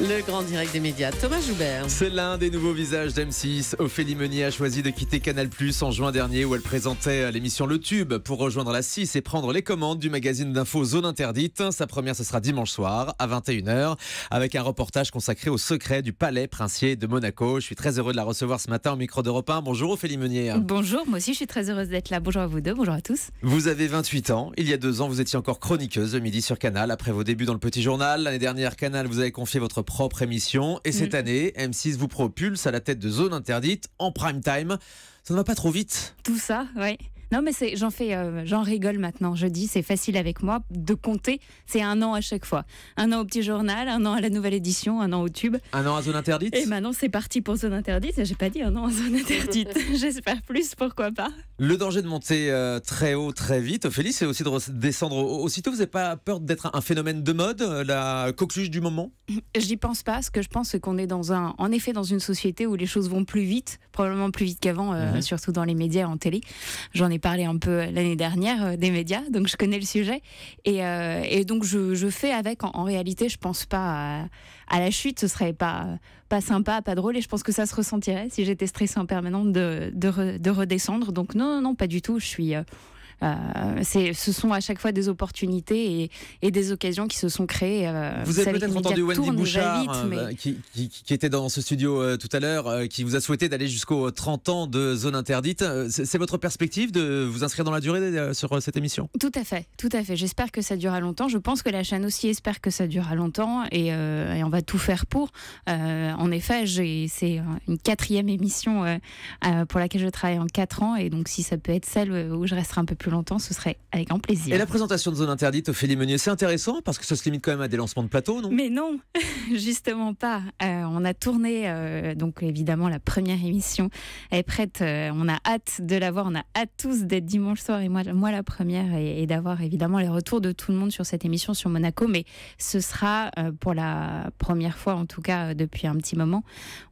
Le grand direct des médias, Thomas Joubert. C'est l'un des nouveaux visages d'M6. Ophélie Meunier a choisi de quitter Canal Plus en juin dernier où elle présentait l'émission Le Tube pour rejoindre la 6 et prendre les commandes du magazine d'info Zone Interdite. Sa première, ce sera dimanche soir à 21h avec un reportage consacré au secret du palais princier de Monaco. Je suis très heureux de la recevoir ce matin au micro d'Europe 1. Bonjour Ophélie Meunier. Bonjour, moi aussi je suis très heureuse d'être là. Bonjour à vous deux, bonjour à tous. Vous avez 28 ans. Il y a deux ans, vous étiez encore chroniqueuse le midi sur Canal après vos débuts dans le Petit Journal. L'année dernière, Canal vous avez confier confié votre propre émission et cette mhm. année, M6 vous propulse à la tête de Zone Interdite en prime time. Ça ne va pas trop vite. Tout ça, oui. Non, mais j'en fais, euh, j'en rigole maintenant. Je dis, c'est facile avec moi de compter. C'est un an à chaque fois. Un an au petit journal, un an à la nouvelle édition, un an au tube. Un an à zone interdite. Et maintenant, c'est parti pour zone interdite. J'ai pas dit un an à zone interdite. J'espère plus, pourquoi pas. Le danger de monter euh, très haut, très vite, Ophélie, c'est aussi de descendre aussitôt. Vous n'avez pas peur d'être un phénomène de mode, euh, la coqueluche du moment J'y pense pas. Ce que je pense, c'est qu'on est dans un, en effet, dans une société où les choses vont plus vite, probablement plus vite qu'avant, mhm. surtout dans les médias, en télé. J'en parlé un peu l'année dernière euh, des médias, donc je connais le sujet. Et, euh, et donc je, fais avec. En, réalité, je pense pas à, la chute, ce serait pas, pas sympa, pas drôle. Et je pense que ça se ressentirait si j'étais stressée en permanence de, de redescendre. Donc non, non, non, pas du tout. Je suis euh, euh, ce sont à chaque fois des opportunités et, des occasions qui se sont créées. Euh, vous, avez peut-être entendu Wendy Bouchard, euh, qui, était dans ce studio tout à l'heure, qui vous a souhaité d'aller jusqu'aux 30 ans de zone interdite. C'est votre perspective de vous inscrire dans la durée sur cette émission Tout à fait, tout à fait. J'espère que ça durera longtemps. Je pense que la chaîne aussi espère que ça durera longtemps et, on va tout faire pour. en effet, c'est une quatrième émission pour laquelle je travaille en 4 ans et donc si ça peut être celle où je resterai un peu plus longtemps, ce serait avec grand plaisir. Et la présentation de Zone Interdite, Ophélie Meunier, c'est intéressant parce que ça se limite quand même à des lancements de plateaux, non Mais non, justement pas. Euh, on a tourné, euh, donc évidemment, la première émission est prête. Euh, on a hâte de la voir, on a hâte tous d'être dimanche soir et moi, moi la première et, d'avoir évidemment les retours de tout le monde sur cette émission sur Monaco. Mais ce sera pour la première fois, en tout cas depuis un petit moment,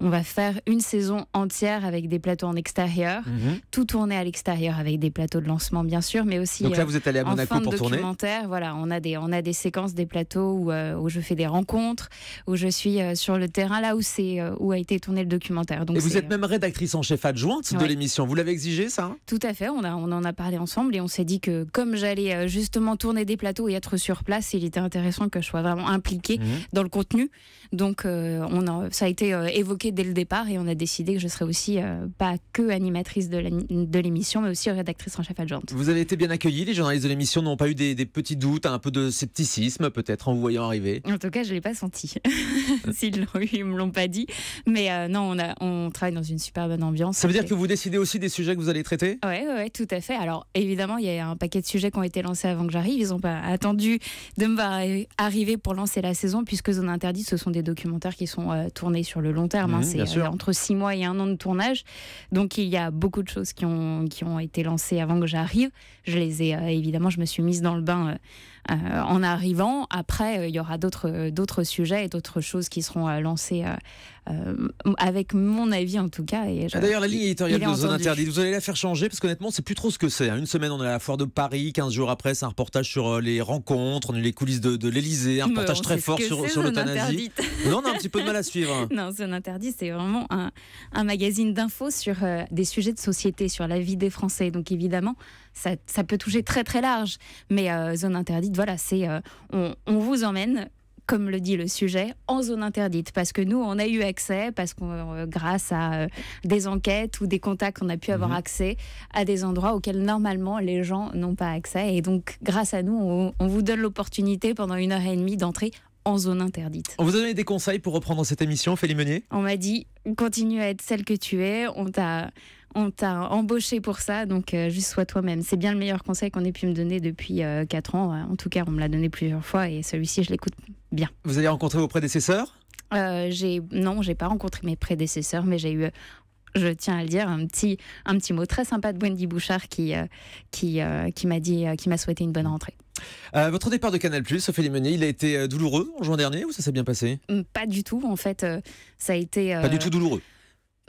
on va faire une saison entière avec des plateaux en extérieur, mhm. tout tourné à l'extérieur avec des plateaux de lancement, bien sûr, mais aussi. Euh, vous êtes à pour Documentaire, voilà, on a des on a des séquences, des plateaux où, euh, je fais des rencontres, où je suis euh, sur le terrain, là où c'est où a été tourné le documentaire. Donc et vous êtes même rédactrice en chef adjointe de l'émission. Vous l'avez exigé ça hein Tout à fait. On a on en a parlé ensemble et on s'est dit que comme j'allais justement tourner des plateaux et être sur place, il était intéressant que je sois vraiment impliquée mhm. dans le contenu. Donc on a, ça a été évoqué dès le départ et on a décidé que je serais aussi pas que animatrice de l'émission, mais aussi rédactrice en chef adjointe. Vous avez été bien accueillis. Les journalistes de l'émission n'ont pas eu des, petits doutes, un peu de scepticisme peut-être en vous voyant arriver. En tout cas, je ne l'ai pas senti. S'ils l'ont ne me l'ont pas dit. Mais euh, non, on, a, on travaille dans une super bonne ambiance. Ça veut dire que vous décidez aussi des sujets que vous allez traiter Oui, ouais, tout à fait. Alors évidemment, il y a un paquet de sujets qui ont été lancés avant que j'arrive. Ils n'ont pas attendu de me voir arriver pour lancer la saison, puisque Zone Interdite, ce sont des documentaires qui sont euh, tournés sur le long terme. Hein. C'est euh, entre six mois et un an de tournage. Donc il y a beaucoup de choses qui ont, qui ont été lancées avant que j'arrive. Je les ai euh, évidemment, je me suis mise dans le bain euh, euh, en arrivant. Après, il y aura d'autres d'autres sujets et d'autres choses qui seront lancées avec mon avis en tout cas. Ah, d'ailleurs, la ligne éditoriale de Zone Interdite, vous allez la faire changer parce qu'honnêtement, c'est plus trop ce que c'est. Hein. Une semaine, on est à la foire de Paris, 15 jours après, c'est un reportage sur les rencontres, on est les coulisses de, de l'Elysée, un reportage très fort sur, sur l'euthanasie. Non, on a un petit peu de mal à suivre. non, Zone Interdite, c'est vraiment un, magazine d'infos sur des sujets de société, sur la vie des Français. Donc évidemment, ça, peut toucher très très large. Mais euh, zone interdite, voilà, c'est euh, on, vous emmène. Comme le dit le sujet, en zone interdite, parce que nous, on a eu accès, parce qu'on, euh, grâce à des enquêtes ou des contacts, on a pu avoir mhm. accès à des endroits auxquels normalement les gens n'ont pas accès. Et donc, grâce à nous, on, vous donne l'opportunité pendant une heure et demie d'entrer en zone interdite. On vous a donné des conseils pour reprendre cette émission, Félix Meunier On m'a dit, continue à être celle que tu es. On t'a on t'a embauché pour ça, donc euh, juste sois toi-même. C'est bien le meilleur conseil qu'on ait pu me donner depuis 4 euh, ans. Euh, en tout cas, on me l'a donné plusieurs fois et celui-ci, je l'écoute bien. Vous avez rencontré vos prédécesseurs euh, j'ai non, j'ai pas rencontré mes prédécesseurs, mais j'ai eu je tiens à le dire, un petit, un petit mot très sympa de Wendy Bouchard qui, qui, qui m'a dit, qui m'a souhaité une bonne rentrée. votre départ de Canal+, Sophie Meunier, il a été douloureux en juin dernier ou ça s'est bien passé hum, Pas du tout, en fait, ça a été... Pas du tout douloureux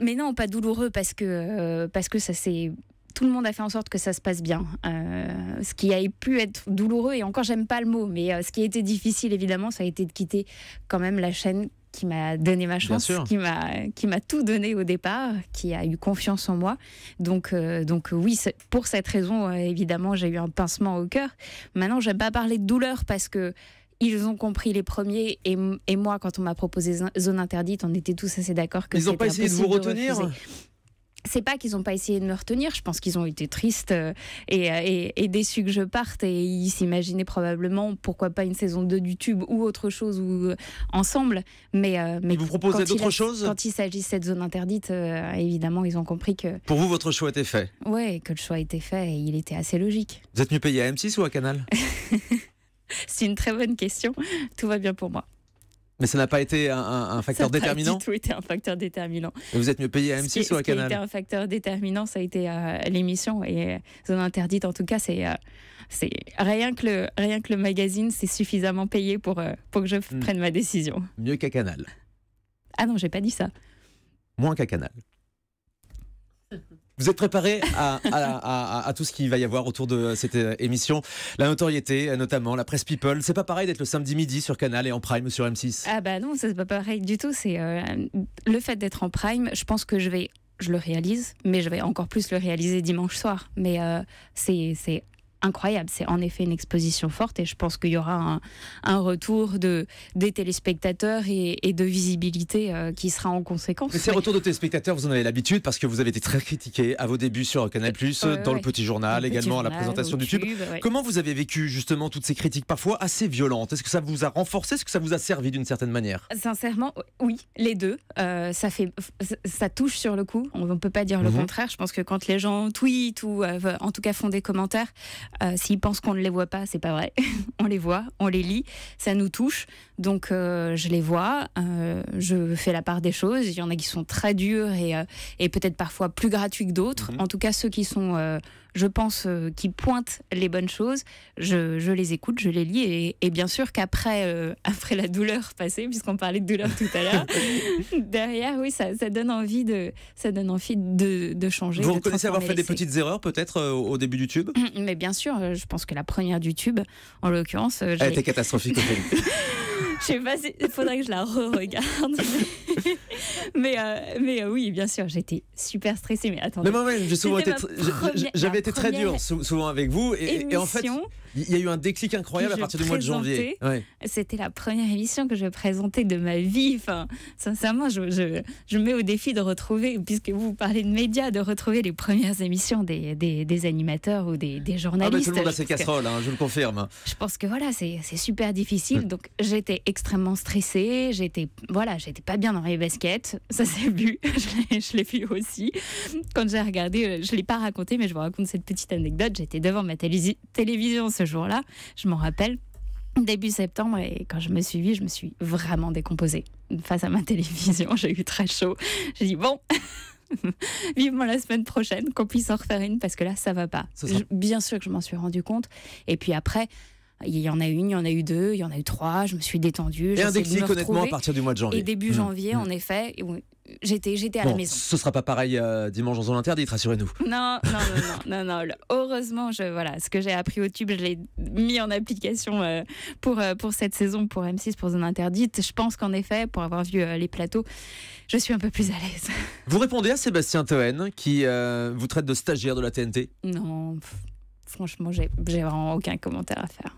mais non, pas douloureux parce que, euh, parce que ça c'est tout le monde a fait en sorte que ça se passe bien. Euh, ce qui a pu être douloureux, et encore j'aime pas le mot, mais euh, ce qui a été difficile évidemment, ça a été de quitter quand même la chaîne qui m'a donné ma chance, qui m'a tout donné au départ, qui a eu confiance en moi. Donc donc oui, pour cette raison évidemment j'ai eu un pincement au cœur. Maintenant j'aime pas parler de douleur parce que ils ont compris les premiers et, moi, quand on m'a proposé zone interdite, on était tous assez d'accord que. Ils n'ont pas essayé de vous retenir. c'est pas qu'ils n'ont pas essayé de me retenir, je pense qu'ils ont été tristes euh, euh, et, déçus que je parte et ils s'imaginaient probablement pourquoi pas une saison 2 du tube ou autre chose ou euh, ensemble. Mais, mais ils vous proposaient d'autres choses Quand il s'agit de zone interdite, évidemment, ils ont compris que. Pour vous, votre choix était fait Ouais, que le choix était fait et il était assez logique. Vous êtes mieux payé à M6 ou à Canal C'est une très bonne question. Tout va bien pour moi. Mais ça n'a pas été un, facteur déterminant Ça n'a pas tout été un facteur déterminant. vous êtes mieux payé à M6 ou à Canal Ce a été un facteur déterminant, ça a été euh, l'émission. Et euh, Zone Interdite, en tout cas, euh, c'est rien, que le, rien que le magazine, c'est suffisamment payé pour, pour que je hmm. prenne ma décision. Mieux qu'à Canal Ah non, j'ai pas dit ça. Moins qu'à Canal. Vous êtes préparé à, tout ce qu'il va y avoir autour de cette euh, émission. La notoriété, euh, notamment, la presse people. C'est pas pareil d'être le samedi midi sur Canal et en prime sur M6. Ah bah non, c'est pas pareil du tout. C'est euh, le fait d'être en prime. Je pense que je vais je le réalise, mais je vais encore plus le réaliser dimanche soir. Mais c'est incroyable. C'est en effet une exposition forte et je pense qu'il y aura un, retour de, des téléspectateurs et, de visibilité euh, qui sera en conséquence. Mais ces retours de téléspectateurs, vous en avez l'habitude parce que vous avez été très critiqué à vos débuts sur Canal+, euh, dans le Petit Journal, également à la présentation du Tube. Comment vous avez vécu justement toutes ces critiques parfois assez violentes Est-ce que ça vous a renforcé Est-ce que ça vous a servi d'une certaine manière Sincèrement, oui, les deux. Euh, ça, fait, ça touche sur le coup. On ne peut pas dire le mhm. contraire. Je pense que quand les gens tweetent ou en tout cas font des commentaires, euh, s'ils pensent qu'on ne les voit pas, c'est pas vrai. on les voit, on les lit, ça nous touche. Donc euh, je les vois, euh, je fais la part des choses. Il y en a qui sont très durs et, peut-être parfois plus gratuits que d'autres. Mhm. En tout cas, ceux qui sont je pense, euh, qu'ils pointent les bonnes choses. Je, les écoute, je les lis. Et, bien sûr qu'après euh, après la douleur passée, puisqu'on parlait de douleur tout à l'heure, derrière, oui, ça, donne envie de, ça donne envie de, changer. Vous reconnaissez avoir fait des petites erreurs peut-être euh, au début du tube Mais bien sûr, je pense que la première du tube, en l'occurrence... Elle était catastrophique au début je sais pas, il faudrait que je la re-regarde. mais euh, mais euh, oui, bien sûr, j'étais super stressée. Mais attendez. Mais moi-même, j'avais été, été très dur souvent avec vous. Et, et en fait, il y a eu un déclic incroyable à partir du mois de janvier. C'était la première émission que je présentais de ma vie. Enfin, sincèrement, je, je, je, mets au défi de retrouver, puisque vous parlez de médias, de retrouver les premières émissions des, des, des animateurs ou des, journalistes. Ah bah, tout le monde a ses casseroles, hein, je le confirme. Je pense que voilà, c'est super difficile. Hmm. Donc j'étais extrêmement stressée, j'étais voilà, j'étais pas bien dans mes baskets. Ça s'est vu, je l'ai vu aussi. Quand j'ai regardé, euh, je l'ai pas raconté, mais je vous raconte cette petite anecdote. J'étais devant ma télévision ce jour-là, je m'en rappelle, début septembre et quand je me suis vue, je me suis vraiment décomposée face à ma télévision. J'ai eu très chaud. J'ai dit bon. Vivement la semaine prochaine qu'on puisse en refaire une parce que là ça va pas. bien sûr que je m'en suis rendu compte. Et puis après, il y en a une, il y en a eu deux, il y en a eu trois. Je me suis détendue. Et un déclic, honnêtement, à partir du mois de janvier. Et début mmh. janvier, en mmh. effet, j'étais j'étais à la maison. Ce sera pas pareil euh, dimanche en zone interdite, rassurez-nous. Non, non, non, non, non, Heureusement, je, voilà, ce que j'ai appris au tube, je l'ai mis en application euh, pour, euh, pour cette saison, pour M6, pour zone interdite. Je pense qu'en effet, pour avoir vu les plateaux, je suis un peu plus à l'aise. Vous répondez à Sébastien Toen, qui vous traite de stagiaire de la TNT Non, franchement, j'ai vraiment aucun commentaire à faire.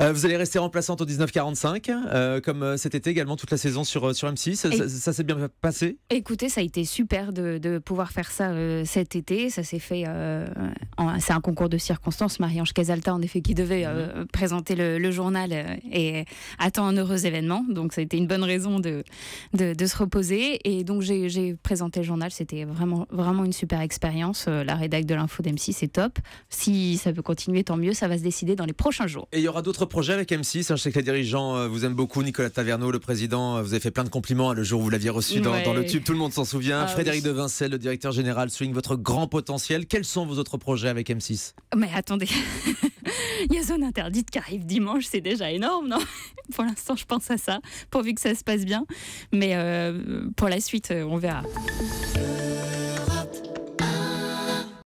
Euh, vous allez rester remplaçante au 1945, euh, comme euh, cet été également toute la saison sur, sur M6. ça, s'est bien passé Écoutez, ça a été super de, pouvoir faire ça cet été. Ça s'est fait. c'est un concours de circonstances. Marie-Ange Casalta, en effet, qui devait mhm. présenter le, journal et attend un heureux événement. Donc, ça a été une bonne raison de, de, se reposer. Et donc, j'ai présenté le journal. C'était vraiment, vraiment une super expérience. la rédac de l'info d'M6 c'est top. Si ça peut continuer, tant mieux. Ça va se décider dans les prochains jours. Et il y aura d'autres projets avec M6. Hein. Je sais que les dirigeants euh, vous aiment beaucoup. Nicolas Taverneau, le président, euh, vous avez fait plein de compliments le jour où vous l'aviez reçu dans, dans, le tube. Tout le monde s'en souvient. Ah Frédéric de Vincel, le directeur général, swing, votre grand potentiel. Quels sont vos autres projets avec M6 Mais attendez. Il y a zone interdite qui arrive dimanche, c'est déjà énorme, non Pour l'instant, je pense à ça, pourvu que ça se passe bien. Mais euh, pour la suite, on verra.